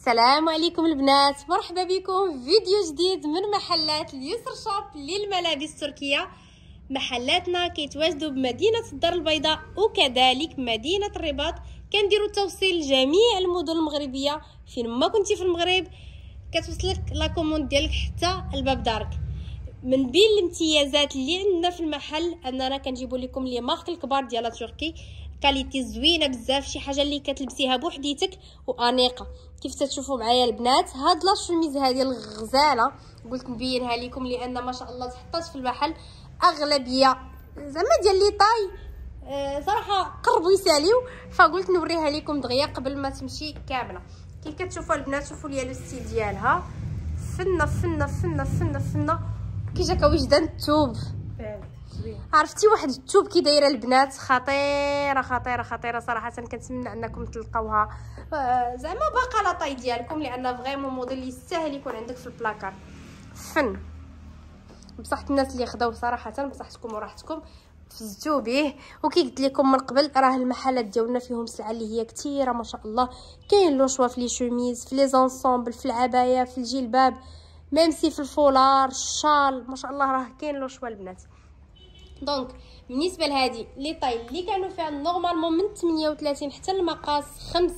السلام عليكم البنات مرحبا بكم في فيديو جديد من محلات اليسر شوب للملابس التركيه محلاتنا كيتواجدوا بمدينه الدار البيضاء وكذلك مدينه الرباط كنديروا التوصيل لجميع المدن المغربيه فين ما كنتي في المغرب كتوصلك لا كوموند ديالك حتى الباب دارك من بين الامتيازات اللي عندنا في المحل اننا كنجيبوا لكم لي مارك الكبار ديال تركي كاليتي زوينه بزاف شي حاجه اللي كتلبسيها بوحديتك وانيقه كيف تتشوفوا معايا البنات هاد لاشوميز هذه الغزاله قلت نبينها لكم لان ما شاء الله تحطات في المحل اغلبيه زعما ديال لي طاي أه صراحه قربوا يساليو فقلت نوريها لكم دغيا قبل ما تمشي كامله كيف كتشوفوا البنات شوفوا لي الستيل ديالها فنه فنه فنه فنه فنه كي جاك وجدان الثوب عرفتي واحد التوب كي دايره البنات خطيره خطيره خطيره صراحه كنتمنى انكم تلقاوها زعما باقا لا طاي ديالكم لان فريمون موديل يستاهل يكون عندك في البلاكار فن بصحت الناس اللي خداو صراحه بصحتكم وراحتكم فزتو به وكي قلت لكم من قبل راه المحلات ديالنا فيهم سلعه اللي هي كثيره ما شاء الله كاين لو شوا في لي شوميز في لي زونسومبل في العبايه في الجلباب ميم سي في الفولار الشال ما شاء الله راه كاين لو شوا البنات دونك بالنسبه لهذه لي طاي اللي كانوا فيها نورمالمون من 38 حتى المقاس 50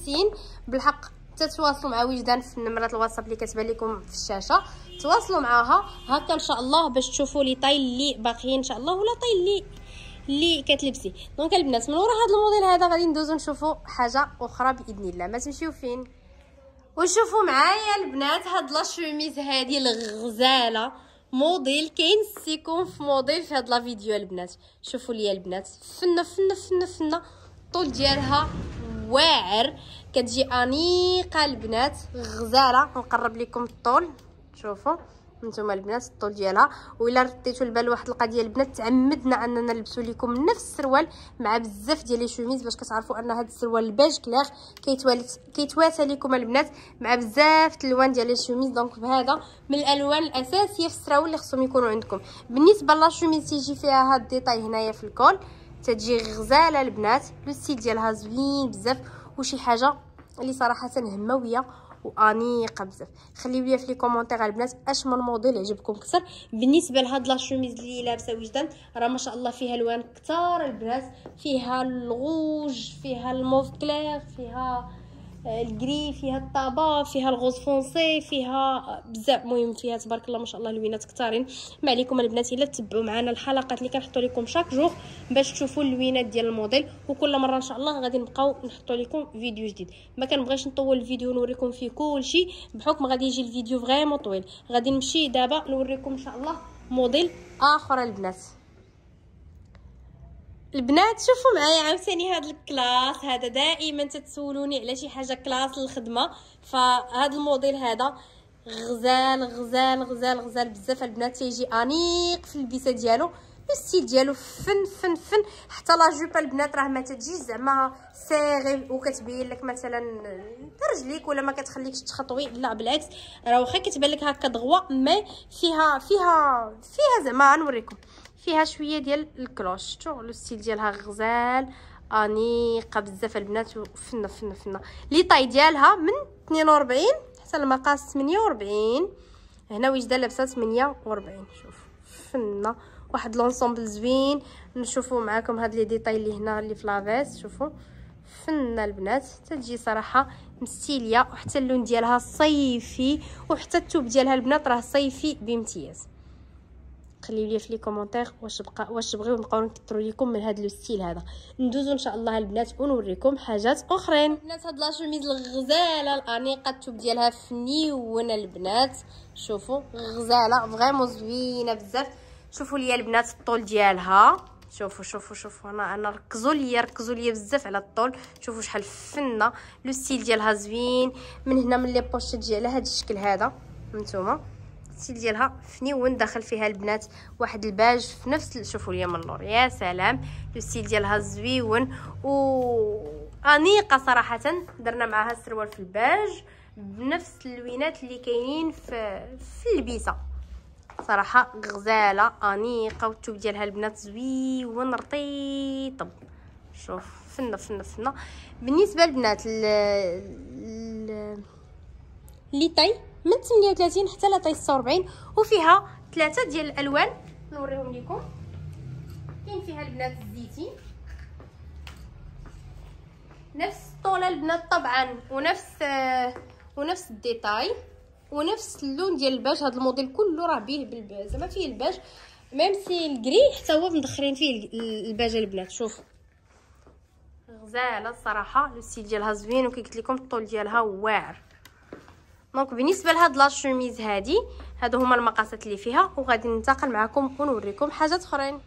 بالحق تتواصلوا مع وجدان في نمره الواتساب اللي كتبان لكم في الشاشه تواصلوا معاها هكا ان شاء الله باش تشوفوا لي طاي اللي باقيين ان شاء الله ولا طاي اللي اللي كتلبسي دونك البنات من ورا هذا الموديل هذا غادي ندوزو نشوفوا حاجه اخرى باذن الله ما تمشيو فين وشوفوا معايا البنات هاد لا شوميز هادي الغزاله موديل كاين في موديل في هاد لا فيديو البنات شوفوا لي البنات فنه فنه فنه فنه الطول ديالها واعر كتجي انيقه البنات غزاله نقرب لكم الطول شوفوا نتوما البنات الطول ديالها وإلا رديتو البال واحد القضيه البنات تعمدنا اننا نلبسو لكم نفس السروال مع بزاف ديال لي شوميز باش كتعرفوا ان هذا السروال الباج كلاغ كيتواتى لكم البنات مع بزاف الالوان ديال لي شوميز دونك بهذا من الالوان الاساسيه في السراول اللي خصهم يكونوا عندكم بالنسبه لا شوميز تيجي فيها هاد الديطاي هنايا في الكول تتجي غزاله البنات لو ستيل ديالها زوين بزاف وشي حاجه اللي صراحه هماوية وانيقه بزاف خليو ليا في لي كومونتير البنات اش من موديل عجبكم كثر بالنسبه لهاد لا شوميز اللي لابسه وجدان راه ما شاء الله فيها الوان كثار البنات فيها الغوج فيها الموف كلير فيها آه، الكري فيها الطابا فيها الغوز فونسي فيها بزاف مهم فيها تبارك الله ما شاء الله اللوينات كثارين ما عليكم البنات الا تتبعوا معنا الحلقات اللي كنحطو لكم شاك جوغ باش تشوفوا اللوينات ديال الموديل وكل مره ان شاء الله غادي نبقاو نحطو لكم فيديو جديد ما كنبغيش نطول الفيديو نوريكم فيه كلشي بحكم غادي يجي الفيديو فريمون طويل غادي نمشي دابا نوريكم ان شاء الله موديل اخر البنات البنات شوفوا معايا عاوتاني هاد الكلاس هذا دائما تتسولوني على شي حاجه كلاس للخدمه فهاد الموديل هذا غزال غزال غزال غزال بزاف البنات تيجي انيق في البيسه ديالو الستيل ديالو فن فن فن حتى لا جوبا البنات راه ما تجي زعما ساغي وكتبين لك مثلا رجليك ولا ما كتخليكش تخطوي لا بالعكس راه واخا كتبان لك هكا دغوا مي فيها فيها فيها زعما غنوريكم فيها شويه ديال الكلوش شفتوا لو ستيل ديالها غزال انيقه بزاف البنات وفنه فنه فنه لي طاي ديالها من 42 حتى المقاس 48 هنا وجده لابسه 48 شوف فنه واحد لونسومبل زوين نشوفوا معكم هاد لي ديطاي اللي هنا اللي في لافيس شوفوا فنه البنات تجي صراحه مستيليه وحتى اللون ديالها صيفي وحتى الثوب ديالها البنات راه صيفي بامتياز خليو لي في لي كومونتير واش بقى واش تبغيو نبقاو نكثروا لكم من هذا لو ستيل هذا ندوزو ان شاء الله البنات ونوريكم حاجات اخرين البنات هاد لاشوميز الغزاله الانيقه التوب ديالها وانا البنات شوفوا غزاله فريمون زوينه بزاف شوفوا لي البنات الطول ديالها شوفوا شوفوا شوفوا انا انا ركزوا ليا ركزوا ليا بزاف على الطول شوفوا شحال فنه لو ستيل ديالها زوين من هنا من لي بوشيت ديالها هذا الشكل هذا نتوما الستيل ديالها فنيون داخل فيها البنات واحد الباج في نفس شوفوا ليا من اللور يا سلام لو ستيل ديالها زويون و انيقه صراحه درنا معاها السروال في الباج بنفس اللوينات اللي كاينين في في البيسه صراحه غزاله انيقه والثوب ديالها البنات زويون رطيب شوف فنه فنه فنه بالنسبه للبنات لي طاي من 38 حتى ل 46 وفيها ثلاثه ديال الالوان نوريهم لكم كاين فيها البنات الزيتي نفس الطوله البنات طبعا ونفس آه ونفس الديتاي ونفس اللون ديال الباج هذا الموديل كله راه بيه بالباج زعما فيه الباج ميم سي الكري حتى هو مدخرين فيه الباج البنات شوف غزاله الصراحه لو ستيل ديالها زوين وكي قلت لكم الطول ديالها واعر دونك بالنسبه لهاد لاشوميز هادي هادو هما المقاسات اللي فيها وغادي ننتقل معكم ونوريكم حاجات اخرين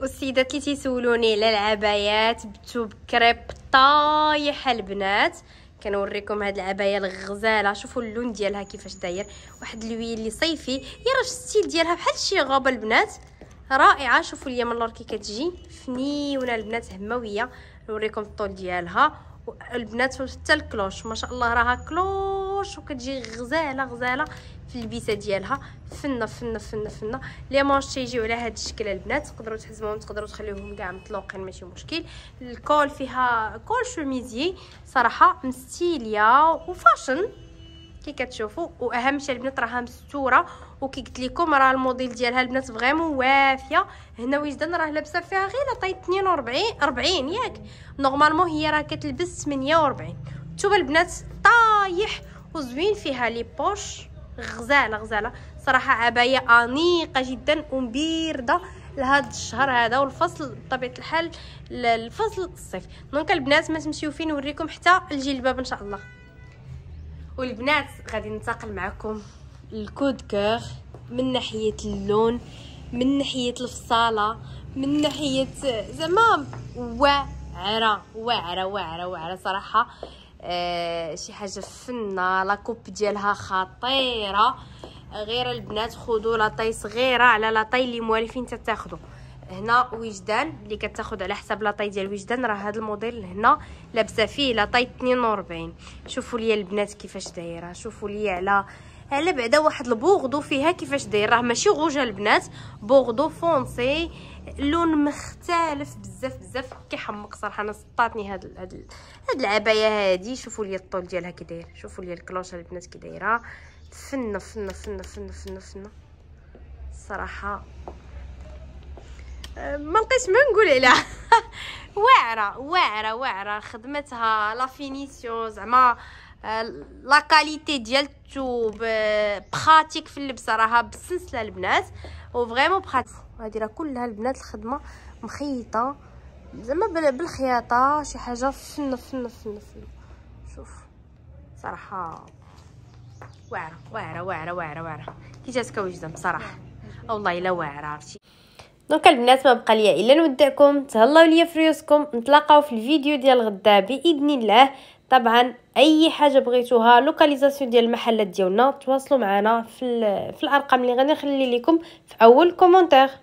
والسيدات اللي تيسولوني على العبايات بتوب كريب طايحه البنات كنوريكم هاد العبايه الغزاله شوفوا اللون ديالها كيفاش داير واحد اللوين اللي صيفي يا راه الستيل ديالها بحال شي غابه البنات رائعه شوفوا ليا من اللور كي كتجي فنيونه البنات هماويه نوريكم الطول ديالها البنات حتى الكلوش ما شاء الله راها كلوش وكتجي غزاله غزاله في البيسه ديالها فنه فنه فنه فنه لي مونش تيجيو على هذا الشكل البنات تقدروا تحزموهم تقدروا تخليوهم كاع مطلوقين ماشي مشكل الكول فيها كول شوميزي صراحه مستيليا وفاشن كي كتشوفوا واهم شي البنات راها مستوره وكي قلت لكم راه الموديل ديالها البنات فريمون وافيه هنا وجدان راه لابسه فيها غير طاي 42 40 ياك نورمالمون هي راه كتلبس 48 نتوما البنات طايح وزوين فيها لي بوش غزاله غزاله صراحه عبايه انيقه جدا ومبيرده لهاد الشهر هذا والفصل بطبيعه الحال الفصل الصيف دونك البنات ما تمشيو فين نوريكم حتى الجلباب ان شاء الله والبنات غادي ننتقل معكم الكود كور من ناحيه اللون من ناحيه الفصاله من ناحيه زعما واعره واعره واعره واعره صراحه آه شي حاجه فنه لا كوب ديالها خطيره غير البنات خذوا لاطاي صغيره على لاطاي اللي موالفين تتاخذوا هنا وجدان اللي كتاخد على حساب لاطاي ديال الوجدان راه هذا الموديل هنا لابسه فيه لاطاي 42 شوفوا لي البنات كيفاش دايره شوفوا لي على على بعدا واحد البوغدو فيها كيفاش داير راه ماشي غوج البنات بوغدو فونسي لون مختلف بزاف بزاف كيحمق صراحه انا سطاتني هاد هاد, هاد العبايه هادي شوفوا لي الطول ديالها كي داير شوفوا لي الكلوشه البنات كي دايره فنه فنه فنه فنه فنه فنه صراحه ما لقيت ما نقول عليها واعره واعره واعره خدمتها لا فينيسيون زعما آه، لا كاليتي ديال الثوب براتيك آه، في اللبسه راها بالسلسله البنات وفريمون براتيك هادي راه كلها البنات الخدمه مخيطه زعما بالخياطه شي حاجه فن فن فن فن شوف صراحه واعره واعره واعره واعره واعره كي جاتك وجده بصراحه والله الا واعره عرفتي دونك البنات ما بقى ليا الا نودعكم تهلاو ليا في ريوسكم نتلاقاو في الفيديو ديال غدا باذن الله طبعا اي حاجه بغيتوها لوكاليزاسيون ديال المحلات ديالنا تواصلوا معنا في, في الارقام اللي غادي نخلي لكم في اول كومونتير